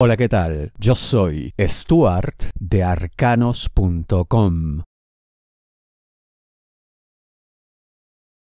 Hola, ¿qué tal? Yo soy Stuart de arcanos.com.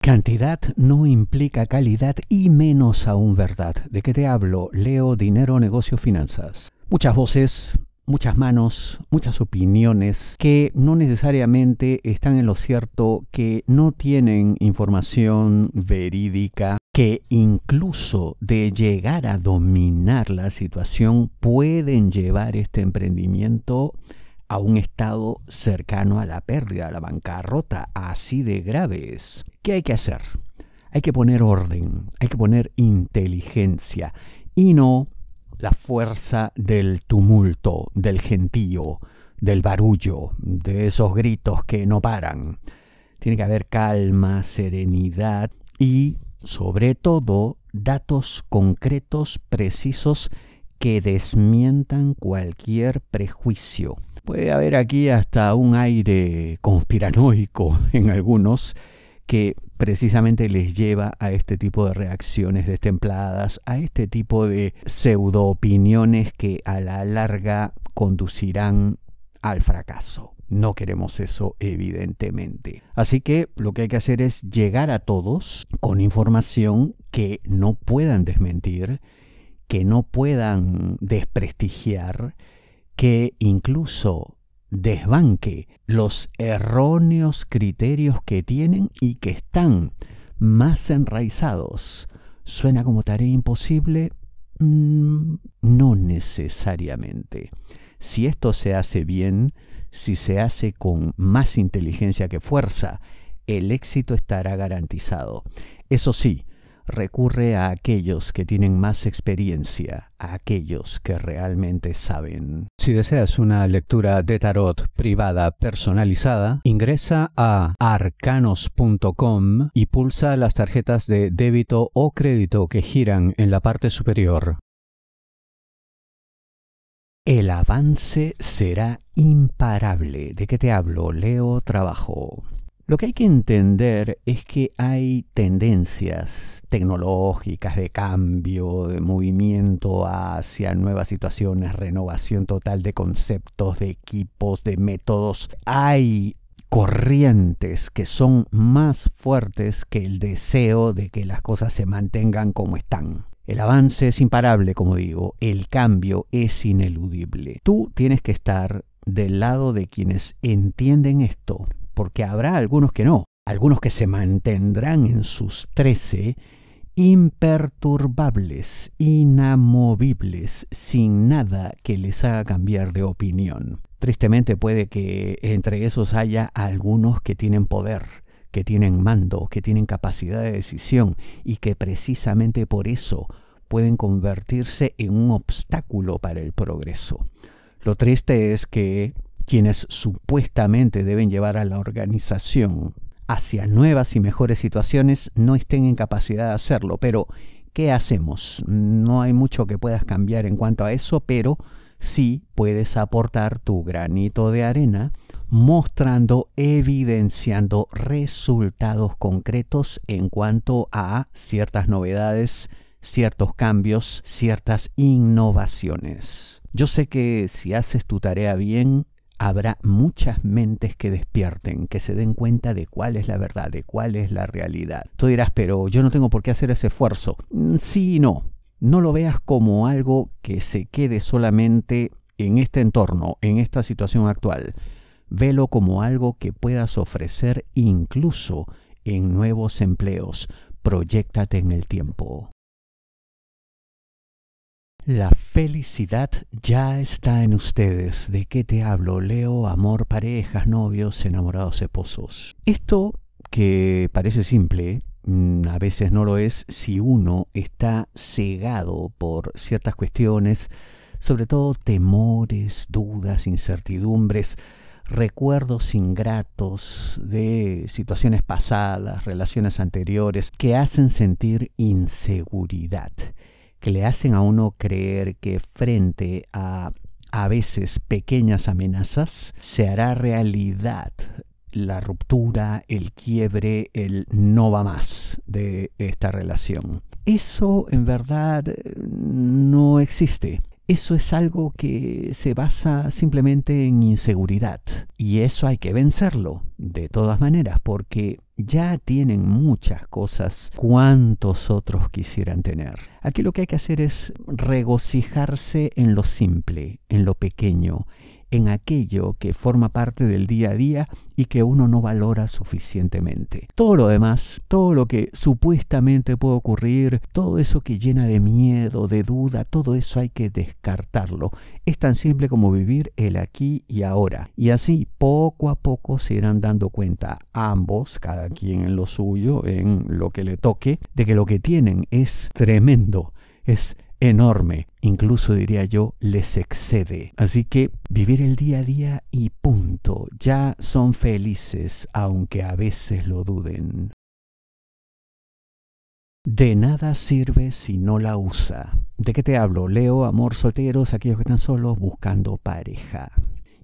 Cantidad no implica calidad y menos aún verdad. ¿De qué te hablo? Leo Dinero, Negocio, Finanzas. Muchas voces, muchas manos, muchas opiniones que no necesariamente están en lo cierto, que no tienen información verídica, que incluso de llegar a dominar la situación pueden llevar este emprendimiento a un estado cercano a la pérdida, a la bancarrota, así de graves. ¿Qué hay que hacer? Hay que poner orden, hay que poner inteligencia y no la fuerza del tumulto, del gentío, del barullo, de esos gritos que no paran. Tiene que haber calma, serenidad y, sobre todo, datos concretos, precisos, que desmientan cualquier prejuicio. Puede haber aquí hasta un aire conspiranoico en algunos que precisamente les lleva a este tipo de reacciones destempladas, a este tipo de pseudo opiniones que a la larga conducirán al fracaso. No queremos eso, evidentemente. Así que lo que hay que hacer es llegar a todos con información que no puedan desmentir, que no puedan desprestigiar, que incluso desbanque los erróneos criterios que tienen y que están más enraizados. ¿Suena como tarea imposible? Mm, no necesariamente. Si esto se hace bien, si se hace con más inteligencia que fuerza, el éxito estará garantizado. Eso sí, recurre a aquellos que tienen más experiencia, a aquellos que realmente saben. Si deseas una lectura de tarot privada personalizada, ingresa a arcanos.com y pulsa las tarjetas de débito o crédito que giran en la parte superior. El avance será imparable. ¿De qué te hablo? Leo trabajo. Lo que hay que entender es que hay tendencias tecnológicas de cambio, de movimiento hacia nuevas situaciones, renovación total de conceptos, de equipos, de métodos. Hay corrientes que son más fuertes que el deseo de que las cosas se mantengan como están. El avance es imparable, como digo, el cambio es ineludible. Tú tienes que estar del lado de quienes entienden esto porque habrá algunos que no, algunos que se mantendrán en sus trece, imperturbables, inamovibles, sin nada que les haga cambiar de opinión. Tristemente puede que entre esos haya algunos que tienen poder, que tienen mando, que tienen capacidad de decisión y que precisamente por eso pueden convertirse en un obstáculo para el progreso. Lo triste es que quienes supuestamente deben llevar a la organización hacia nuevas y mejores situaciones, no estén en capacidad de hacerlo. Pero, ¿qué hacemos? No hay mucho que puedas cambiar en cuanto a eso, pero sí puedes aportar tu granito de arena mostrando, evidenciando resultados concretos en cuanto a ciertas novedades, ciertos cambios, ciertas innovaciones. Yo sé que si haces tu tarea bien, habrá muchas mentes que despierten, que se den cuenta de cuál es la verdad, de cuál es la realidad. Tú dirás, pero yo no tengo por qué hacer ese esfuerzo. Mm, sí y no. No lo veas como algo que se quede solamente en este entorno, en esta situación actual. Velo como algo que puedas ofrecer incluso en nuevos empleos. Proyéctate en el tiempo. La felicidad ya está en ustedes. ¿De qué te hablo? Leo, amor, parejas, novios, enamorados, esposos. Esto que parece simple, mm, a veces no lo es si uno está cegado por ciertas cuestiones, sobre todo temores, dudas, incertidumbres, recuerdos ingratos de situaciones pasadas, relaciones anteriores, que hacen sentir inseguridad que le hacen a uno creer que frente a a veces pequeñas amenazas se hará realidad la ruptura, el quiebre, el no va más de esta relación. Eso en verdad no existe. Eso es algo que se basa simplemente en inseguridad y eso hay que vencerlo de todas maneras porque ya tienen muchas cosas, cuántos otros quisieran tener. Aquí lo que hay que hacer es regocijarse en lo simple, en lo pequeño, en aquello que forma parte del día a día y que uno no valora suficientemente. Todo lo demás, todo lo que supuestamente puede ocurrir, todo eso que llena de miedo, de duda, todo eso hay que descartarlo. Es tan simple como vivir el aquí y ahora. Y así poco a poco se irán dando cuenta ambos, cada quien en lo suyo, en lo que le toque, de que lo que tienen es tremendo, es enorme, incluso diría yo, les excede. Así que vivir el día a día y punto, ya son felices, aunque a veces lo duden. De nada sirve si no la usa. ¿De qué te hablo? Leo, amor, solteros, aquellos que están solos buscando pareja.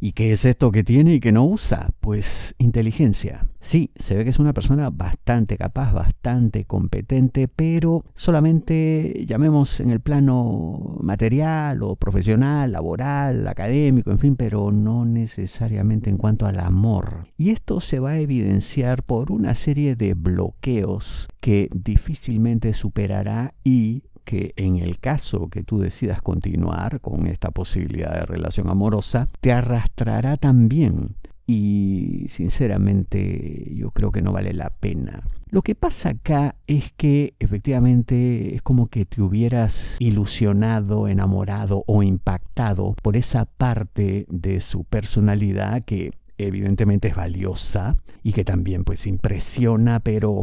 ¿Y qué es esto que tiene y que no usa? Pues inteligencia. Sí, se ve que es una persona bastante capaz, bastante competente, pero solamente llamemos en el plano material o profesional, laboral, académico, en fin, pero no necesariamente en cuanto al amor. Y esto se va a evidenciar por una serie de bloqueos que difícilmente superará y que en el caso que tú decidas continuar con esta posibilidad de relación amorosa, te arrastrará también. Y sinceramente yo creo que no vale la pena. Lo que pasa acá es que efectivamente es como que te hubieras ilusionado, enamorado o impactado por esa parte de su personalidad que evidentemente es valiosa y que también pues impresiona, pero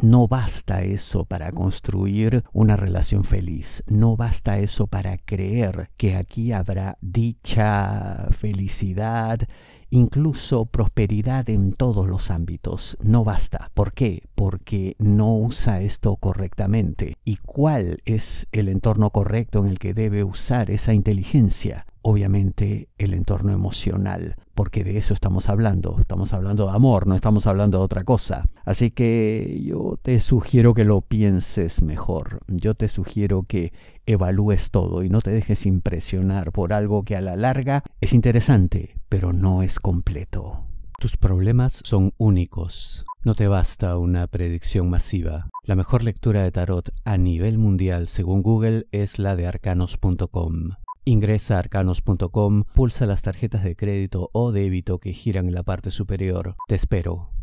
no basta eso para construir una relación feliz, no basta eso para creer que aquí habrá dicha, felicidad, incluso prosperidad en todos los ámbitos. No basta. ¿Por qué? Porque no usa esto correctamente. ¿Y cuál es el entorno correcto en el que debe usar esa inteligencia? Obviamente el entorno emocional, porque de eso estamos hablando. Estamos hablando de amor, no estamos hablando de otra cosa. Así que yo te sugiero que lo pienses mejor, yo te sugiero que evalúes todo y no te dejes impresionar por algo que a la larga es interesante, pero no es completo. Tus problemas son únicos. No te basta una predicción masiva. La mejor lectura de tarot a nivel mundial según Google es la de arcanos.com. Ingresa a arcanos.com, pulsa las tarjetas de crédito o débito que giran en la parte superior. Te espero.